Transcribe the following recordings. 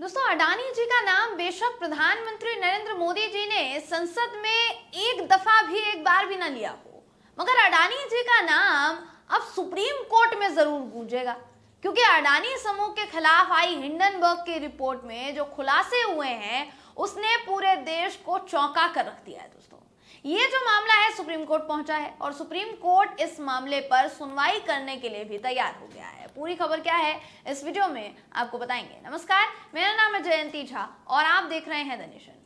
दोस्तों अडानी जी का नाम बेशक प्रधानमंत्री नरेंद्र मोदी जी ने संसद में एक दफा भी एक बार भी ना लिया हो मगर अडानी जी का नाम अब सुप्रीम कोर्ट में जरूर गूंजेगा क्योंकि अडानी समूह के खिलाफ आई हिंडनबर्ग की रिपोर्ट में जो खुलासे हुए हैं उसने पूरे देश को चौंका कर रख दिया है दोस्तों ये जो मामला है सुप्रीम कोर्ट पहुंचा है और सुप्रीम कोर्ट इस मामले पर सुनवाई करने के लिए भी तैयार हो गया है पूरी खबर क्या है इस वीडियो में आपको बताएंगे नमस्कार मेरा नाम है जयंती झा और आप देख रहे हैं दनिशन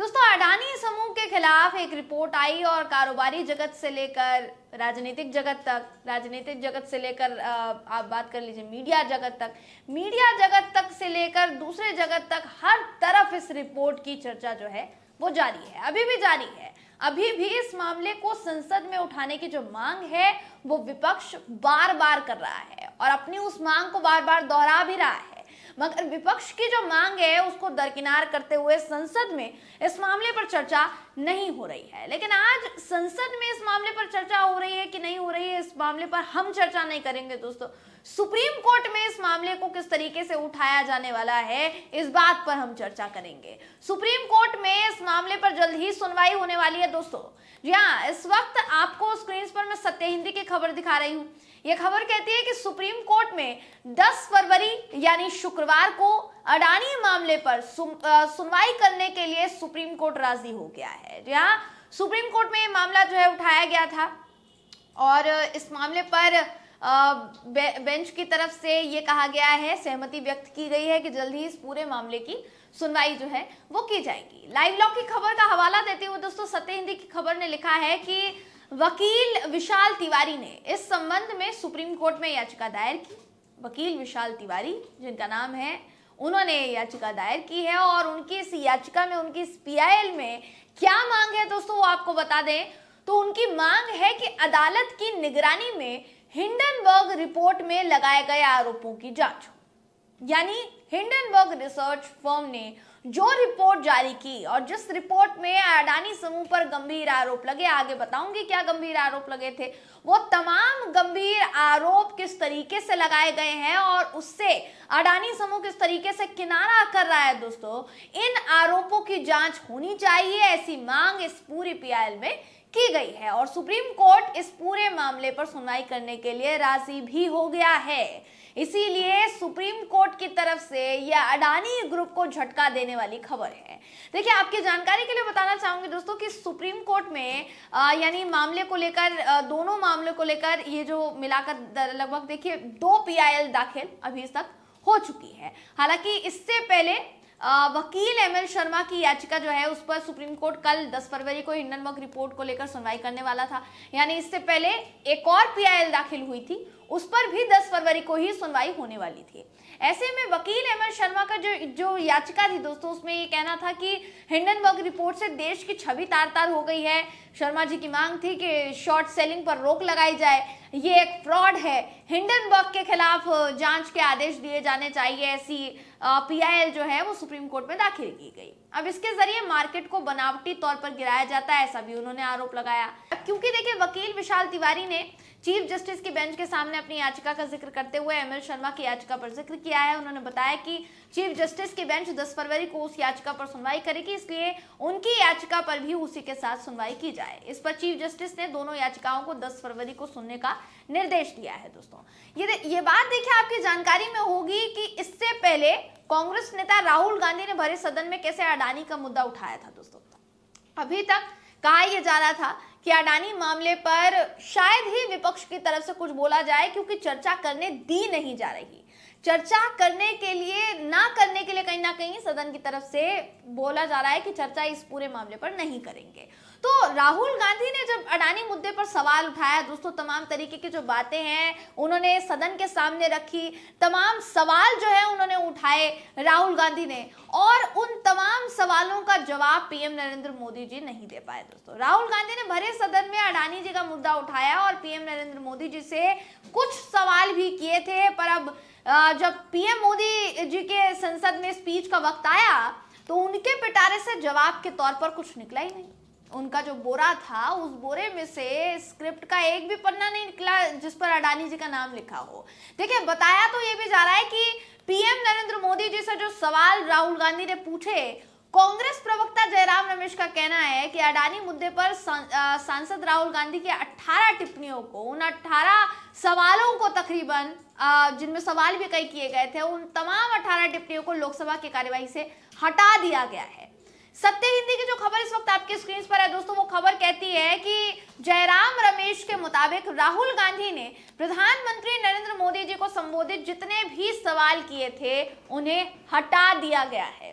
दोस्तों अडानी समूह के खिलाफ एक रिपोर्ट आई और कारोबारी जगत से लेकर राजनीतिक जगत तक राजनीतिक जगत से लेकर आप बात कर लीजिए मीडिया जगत तक मीडिया जगत तक से लेकर दूसरे जगत तक हर तरफ इस रिपोर्ट की चर्चा जो है वो जारी है अभी भी जारी है अभी भी इस मामले को संसद में उठाने की जो मांग है वो विपक्ष बार बार कर रहा है और अपनी उस मांग को बार बार दोहरा भी रहा है मगर विपक्ष की जो मांग है उसको दरकिनार करते हुए संसद में इस मामले पर चर्चा नहीं हो रही है लेकिन आज संसद में इस मामले पर चर्चा हो रही है कि नहीं हो रही है इस मामले पर हम चर्चा नहीं करेंगे दोस्तों सुप्रीम कोर्ट में इस मामले को किस तरीके से उठाया जाने वाला है इस बात पर हम चर्चा करेंगे सुप्रीम कोर्ट में इस मामले पर जल्द ही सुनवाई होने वाली है दोस्तों जी हाँ इस वक्त आपको स्क्रीन पर मैं सत्य हिंदी की खबर दिखा रही हूँ यह खबर कहती है कि सुप्रीम कोर्ट में 10 फरवरी यानी शुक्रवार को अडानी मामले पर सुनवाई करने के लिए सुप्रीम कोर्ट राजी हो गया है यहाँ सुप्रीम कोर्ट में ये मामला जो है उठाया गया था और इस मामले पर बेंच की तरफ से ये कहा गया है सहमति व्यक्त की गई है कि जल्द ही इस पूरे मामले की सुनवाई जो है वो की जाएगी लाइव लॉक की खबर का हवाला देते हुए दोस्तों सत्य हिंदी की खबर ने लिखा है कि वकील विशाल तिवारी ने इस संबंध में सुप्रीम कोर्ट में याचिका दायर की वकील विशाल तिवारी जिनका नाम है उन्होंने याचिका दायर की है और उनकी इस याचिका में उनकी इस पीआईएल में क्या मांग है दोस्तों वो आपको बता दें तो उनकी मांग है कि अदालत की निगरानी में हिंडनबर्ग रिपोर्ट में लगाए गए आरोपों की जांच यानी हिंडनबर्ग रिसर्च फर्म ने जो रिपोर्ट जारी की और जिस रिपोर्ट में अडानी समूह पर गंभीर आरोप लगे आगे बताऊंगी क्या गंभीर आरोप लगे थे वो तमाम गंभीर आरोप किस तरीके से लगाए गए हैं और उससे अडानी समूह किस तरीके से किनारा कर रहा है दोस्तों इन आरोपों की जांच होनी चाहिए ऐसी मांग इस पूरी पीआईएल में की गई है और सुप्रीम कोर्ट इस पूरे मामले पर सुनवाई करने के लिए राजी भी हो गया है इसीलिए सुप्रीम कोर्ट की तरफ से यह अडानी ग्रुप को झटका देने वाली खबर है देखिए आपकी जानकारी के लिए बताना चाहूंगी दोस्तों कि सुप्रीम कोर्ट में यानी मामले को लेकर दोनों मामले को लेकर ये जो मिलाकर लगभग देखिए दो पीआईएल दाखिल अभी तक हो चुकी है हालांकि इससे पहले वकील एम एल शर्मा की याचिका जो है उस पर सुप्रीम कोर्ट कल 10 फरवरी को हिंडनबर्ग रिपोर्ट को लेकर सुनवाई करने वाला था यानी इससे पहले एक और पीआईएल दाखिल हुई थी उस पर भी 10 फरवरी को ही सुनवाई होने वाली थी ऐसे में वकील एम शर्मा का जो जो याचिका थी दोस्तों उसमें ये कहना था कि हिंडनबर्ग रिपोर्ट से देश की छवि तार तार हो गई है शर्मा जी की मांग थी कि शॉर्ट सेलिंग पर रोक लगाई जाए ये एक फ्रॉड है हिंडनबर्ग के खिलाफ जांच के आदेश दिए जाने चाहिए ऐसी पीआईएल जो है वो सुप्रीम कोर्ट में दाखिल की गई अब इसके जरिए मार्केट को बनावटी तौर पर गिराया जाता है ऐसा भी उन्होंने आरोप लगाया क्योंकि देखिए वकील विशाल तिवारी ने चीफ जस्टिस की बेंच के सामने अपनी याचिका का जिक्र करते हुए एम शर्मा की याचिका पर जिक्र किया है उन्होंने बताया कि चीफ जस्टिस की बेंच 10 फरवरी को उस याचिका पर सुनवाई करेगी इसलिए उनकी याचिका पर भी उसी के साथ सुनवाई की जाए इस पर चीफ जस्टिस ने दोनों याचिकाओं को दस फरवरी को सुनने का निर्देश दिया है दोस्तों ये ये बात देखिए आपकी जानकारी में होगी कि इससे पहले कांग्रेस नेता राहुल गांधी ने भरे सदन में कैसे अडानी का मुद्दा उठाया था दोस्तों अभी तक कहा यह जा रहा था कि अडानी मामले पर शायद ही विपक्ष की तरफ से कुछ बोला जाए क्योंकि चर्चा करने दी नहीं जा रही चर्चा करने के लिए ना करने के लिए कहीं ना कहीं सदन की तरफ से बोला जा रहा है कि चर्चा इस पूरे मामले पर नहीं करेंगे तो राहुल गांधी ने जब अडानी मुद्दे पर सवाल उठाया दोस्तों तमाम तरीके की जो बातें हैं उन्होंने सदन के सामने रखी तमाम सवाल जो है उन्होंने उठाए राहुल गांधी ने और उन तमाम सवालों का जवाब पीएम नरेंद्र मोदी जी नहीं दे पाए दोस्तों राहुल गांधी ने भरे सदन में अडानी जी का मुद्दा उठाया और पीएम नरेंद्र मोदी जी से कुछ सवाल भी किए थे पर अब जब पीएम मोदी जी के संसद में स्पीच का वक्त आया तो उनके पिटारे से जवाब के तौर पर कुछ निकला ही नहीं उनका जो बोरा था उस बोरे में से स्क्रिप्ट का एक भी पन्ना नहीं निकला जिस पर अडानी जी का नाम लिखा हो देखिए बताया तो ये भी जा रहा है कि पीएम नरेंद्र मोदी जी से जो सवाल राहुल गांधी ने पूछे कांग्रेस प्रवक्ता जयराम रमेश का कहना है कि अडानी मुद्दे पर सांसद राहुल गांधी की 18 टिप्पणियों को उन 18 सवालों को तकरीबन जिनमें सवाल भी कई किए गए थे उन तमाम 18 टिप्पणियों को लोकसभा की कार्यवाही से हटा दिया गया है सत्य हिंदी की जो खबर इस वक्त आपके स्क्रीन पर है दोस्तों वो खबर कहती है कि जयराम रमेश के मुताबिक राहुल गांधी ने प्रधानमंत्री नरेंद्र मोदी जी को संबोधित जितने भी सवाल किए थे उन्हें हटा दिया गया है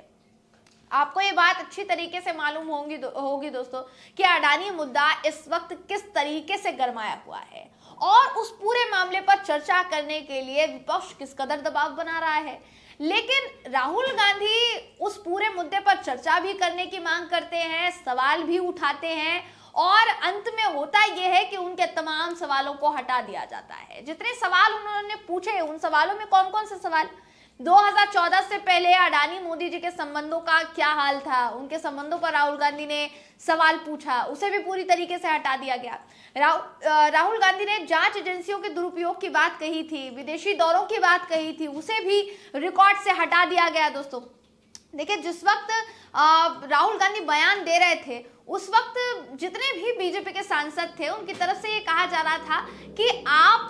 आपको ये बात अच्छी तरीके से मालूम होगी दो, होगी दोस्तों कि अडानी मुद्दा इस वक्त किस तरीके से गरमाया हुआ है और उस पूरे मामले पर चर्चा करने के लिए विपक्ष किस कदर दबाव बना रहा है लेकिन राहुल गांधी उस पूरे मुद्दे पर चर्चा भी करने की मांग करते हैं सवाल भी उठाते हैं और अंत में होता यह है कि उनके तमाम सवालों को हटा दिया जाता है जितने सवाल उन्होंने पूछे उन सवालों में कौन कौन से सवाल 2014 से पहले अडानी मोदी जी के संबंधों का क्या हाल था उनके संबंधों पर राहुल गांधी ने सवाल पूछा उसे भी पूरी तरीके से हटा दिया गया राहुल गांधी ने जांच एजेंसियों के दुरुपयोग की बात कही थी विदेशी दौरों की बात कही थी उसे भी रिकॉर्ड से हटा दिया गया दोस्तों देखिए जिस वक्त राहुल गांधी बयान दे रहे थे उस वक्त जितने भी बीजेपी के सांसद थे उनकी तरफ से ये कहा जा रहा था कि आप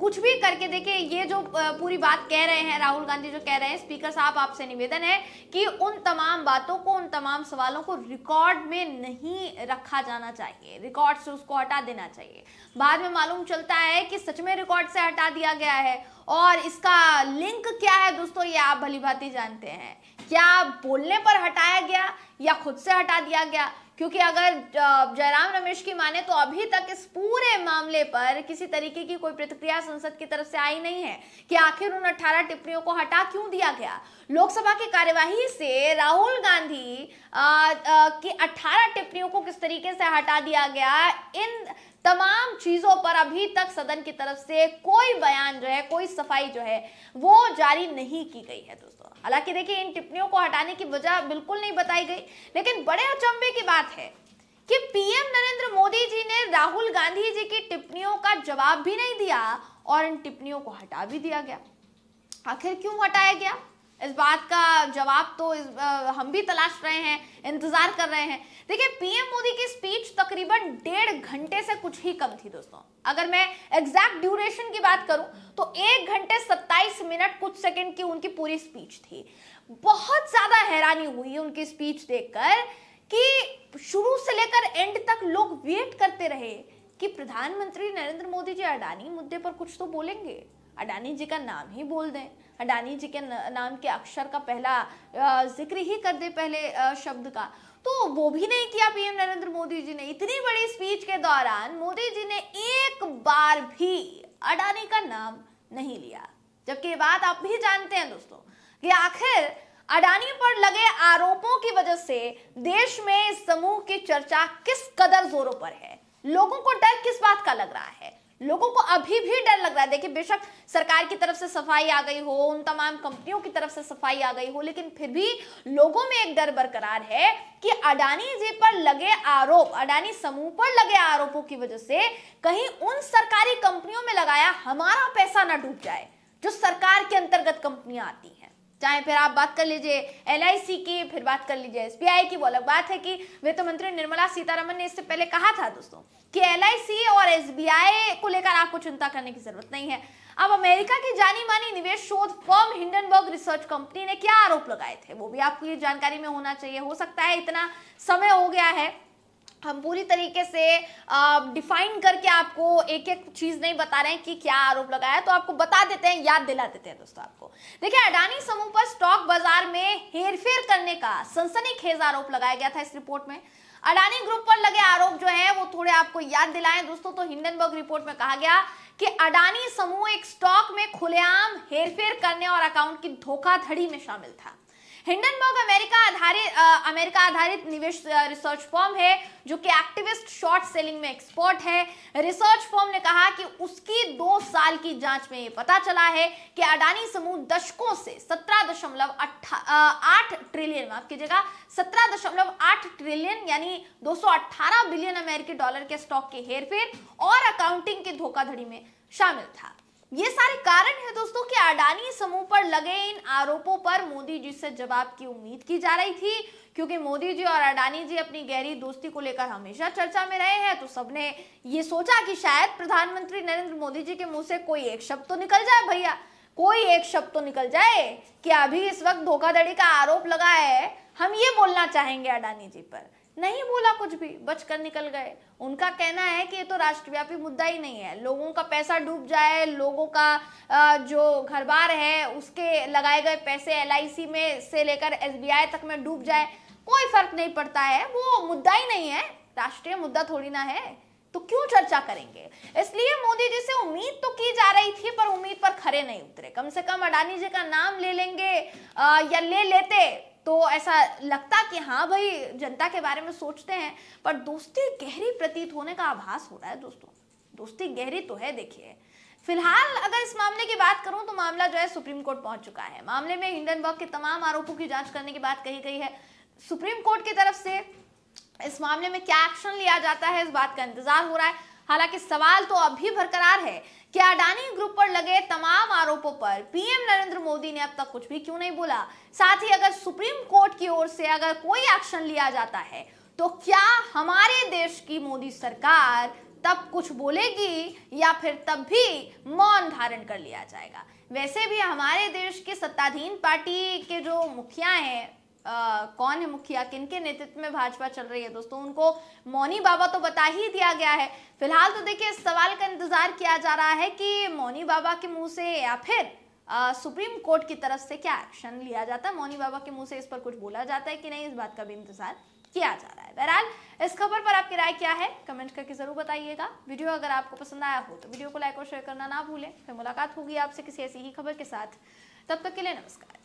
कुछ भी करके देखिए ये जो पूरी बात कह रहे हैं राहुल गांधी जो कह रहे हैं स्पीकर साहब आपसे निवेदन है कि उन तमाम बातों को उन तमाम सवालों को रिकॉर्ड में नहीं रखा जाना चाहिए रिकॉर्ड से उसको हटा देना चाहिए बाद में मालूम चलता है कि सच में रिकॉर्ड से हटा दिया गया है और इसका लिंक क्या है दोस्तों ये आप भली भांति जानते हैं क्या बोलने पर हटाया गया या खुद से हटा दिया गया क्योंकि अगर जयराम रमेश की माने तो अभी तक इस पूरे मामले पर किसी तरीके की कोई प्रतिक्रिया संसद की तरफ से आई नहीं है कि आखिर उन 18 टिप्पणियों को हटा क्यों दिया गया लोकसभा की कार्यवाही से राहुल गांधी आ, आ, की 18 टिप्पणियों को किस तरीके से हटा दिया गया इन तमाम चीजों पर अभी तक सदन की तरफ से कोई बयान जो है कोई सफाई जो है वो जारी नहीं की गई है दोस्तों हालांकि देखिए इन टिप्पणियों को हटाने की वजह बिल्कुल नहीं बताई गई लेकिन बड़े अचंभे की बात है कि पीएम नरेंद्र मोदी जी ने राहुल गांधी जी की टिप्पणियों का जवाब भी नहीं दिया और इन टिप्पणियों को हटा भी दिया गया आखिर क्यों हटाया गया इस बात का जवाब तो इस, आ, हम भी तलाश रहे हैं इंतजार कर रहे हैं देखिए पीएम मोदी की स्पीच तकरीबन डेढ़ घंटे से कुछ ही कम थी दोस्तों अगर मैं एग्जैक्ट ड्यूरेशन की बात करूं तो एक घंटे सत्ताईस मिनट कुछ सेकंड की उनकी पूरी स्पीच थी बहुत ज्यादा हैरानी हुई है उनकी स्पीच देखकर कि शुरू से लेकर एंड तक लोग वेट करते रहे कि प्रधानमंत्री नरेंद्र मोदी जी अडानी मुद्दे पर कुछ तो बोलेंगे अडानी जी का नाम ही बोल दें अडानी जी के नाम के अक्षर का पहला जिक्र ही कर दे पहले शब्द का तो वो भी नहीं किया पीएम नरेंद्र मोदी जी ने इतनी बड़ी स्पीच के दौरान मोदी जी ने एक बार भी अडानी का नाम नहीं लिया जबकि ये बात आप भी जानते हैं दोस्तों कि आखिर अडानी पर लगे आरोपों की वजह से देश में इस समूह की चर्चा किस कदर जोरों पर है लोगों को डर किस बात का लग रहा है लोगों को अभी भी डर लग रहा है देखिए बेशक सरकार की तरफ से सफाई आ गई हो उन तमाम कंपनियों की तरफ से सफाई आ गई हो लेकिन फिर भी लोगों में एक डर बरकरार है कि अडानी जी पर लगे आरोप अडानी समूह पर लगे आरोपों की वजह से कहीं उन सरकारी कंपनियों में लगाया हमारा पैसा ना डूब जाए जो सरकार के अंतर्गत कंपनियां आती हैं चाहे फिर आप बात कर लीजिए एल की फिर बात कर लीजिए एस की वो अलग बात है कि वित्त मंत्री निर्मला सीतारमन ने इससे पहले कहा था दोस्तों कि एल और एस को लेकर आपको चिंता करने की जरूरत नहीं है अब अमेरिका की जानी मानी निवेश शोध फर्म हिंडनबर्ग रिसर्च कंपनी ने क्या आरोप लगाए थे वो भी आपको ये जानकारी में होना चाहिए हो सकता है इतना समय हो गया है हम पूरी तरीके से डिफाइन करके आपको एक एक चीज नहीं बता रहे हैं कि क्या आरोप लगाया तो आपको बता देते हैं याद दिला देते हैं दोस्तों आपको देखिए अडानी समूह पर स्टॉक बाजार में हेरफेर करने का सनसनीखेज आरोप लगाया गया था इस रिपोर्ट में अडानी ग्रुप पर लगे आरोप जो है वो थोड़े आपको याद दिलाएं दोस्तों तो हिंडनबर्ग रिपोर्ट में कहा गया कि अडानी समूह एक स्टॉक में खुलेआम हेरफेर करने और अकाउंट की धोखाधड़ी में शामिल था हिंडनबर्ग अमेरिका आधारित अमेरिका आधारित निवेश रिसर्च फॉर्म है जो कि एक्टिविस्ट शॉर्ट सेलिंग में एक्सपर्ट है रिसर्च फॉर्म ने कहा कि उसकी दो साल की जांच में ये पता चला है कि अडानी समूह दशकों से सत्रह दशमलव आठ ट्रिलियन माफ कीजिएगा सत्रह दशमलव आठ ट्रिलियन यानी दो सौ अट्ठारह बिलियन अमेरिकी डॉलर के स्टॉक के हेरफेर और अकाउंटिंग की धोखाधड़ी में शामिल था ये सारे कारण है दोस्तों कि अडानी समूह पर लगे इन आरोपों पर मोदी जी से जवाब की उम्मीद की जा रही थी क्योंकि मोदी जी और अडानी जी अपनी गहरी दोस्ती को लेकर हमेशा चर्चा में रहे हैं तो सबने ये सोचा कि शायद प्रधानमंत्री नरेंद्र मोदी जी के मुंह से कोई एक शब्द तो निकल जाए भैया कोई एक शब्द तो निकल जाए कि अभी इस वक्त धोखाधड़ी का आरोप लगा है हम ये बोलना चाहेंगे अडानी जी पर नहीं बोला कुछ भी बचकर निकल गए उनका कहना है कि ये तो राष्ट्रव्यापी मुद्दा ही नहीं है लोगों का पैसा डूब जाए लोगों का जो घर बार है उसके लगाए गए पैसे एल में से लेकर एस तक में डूब जाए कोई फर्क नहीं पड़ता है वो मुद्दा ही नहीं है राष्ट्रीय मुद्दा थोड़ी ना है तो क्यों चर्चा करेंगे इसलिए मोदी जी से उम्मीद तो की जा रही थी पर उम्मीद पर खरे नहीं उतरे कम से कम अडानी जी का नाम ले लेंगे आ, या ले लेते तो ऐसा लगता कि हाँ भाई जनता के बारे में सोचते हैं पर दोस्ती गहरी प्रतीत होने का आभास हो रहा है दोस्तों दोस्ती गहरी तो है देखिए फिलहाल अगर इस मामले की बात करूं तो मामला जो है सुप्रीम कोर्ट पहुंच चुका है मामले में हिंडनबर्ग के तमाम आरोपों की जांच करने की बात कही गई है सुप्रीम कोर्ट की तरफ से इस मामले में क्या एक्शन लिया जाता है इस बात का इंतजार हो रहा है हालांकि सवाल तो अभी बरकरार है कि अडानी ग्रुप पर लगे तमाम आरोपों पर पीएम नरेंद्र मोदी ने अब तक कुछ भी क्यों नहीं बोला साथ ही अगर सुप्रीम कोर्ट की ओर से अगर कोई एक्शन लिया जाता है तो क्या हमारे देश की मोदी सरकार तब कुछ बोलेगी या फिर तब भी मौन धारण कर लिया जाएगा वैसे भी हमारे देश के सत्ताधीन पार्टी के जो मुखिया हैं कौन है मुखिया किन के नेतृत्व में भाजपा चल रही है दोस्तों उनको मौनी बाबा तो बता ही दिया गया है फिलहाल तो देखिए इस सवाल का इंतजार किया जा रहा है कि मौनी बाबा के मुंह से या फिर आ, सुप्रीम कोर्ट की तरफ से क्या एक्शन लिया जाता है मौनी बाबा के मुंह से इस पर कुछ बोला जाता है कि नहीं इस बात का भी इंतजार किया जा रहा है बहरहाल इस खबर पर आपकी राय क्या है कमेंट करके जरूर बताइएगा वीडियो अगर आपको पसंद आया हो तो वीडियो को लाइक और शेयर करना ना भूलें फिर मुलाकात होगी आपसे किसी ऐसी ही खबर के साथ तब तक के लिए नमस्कार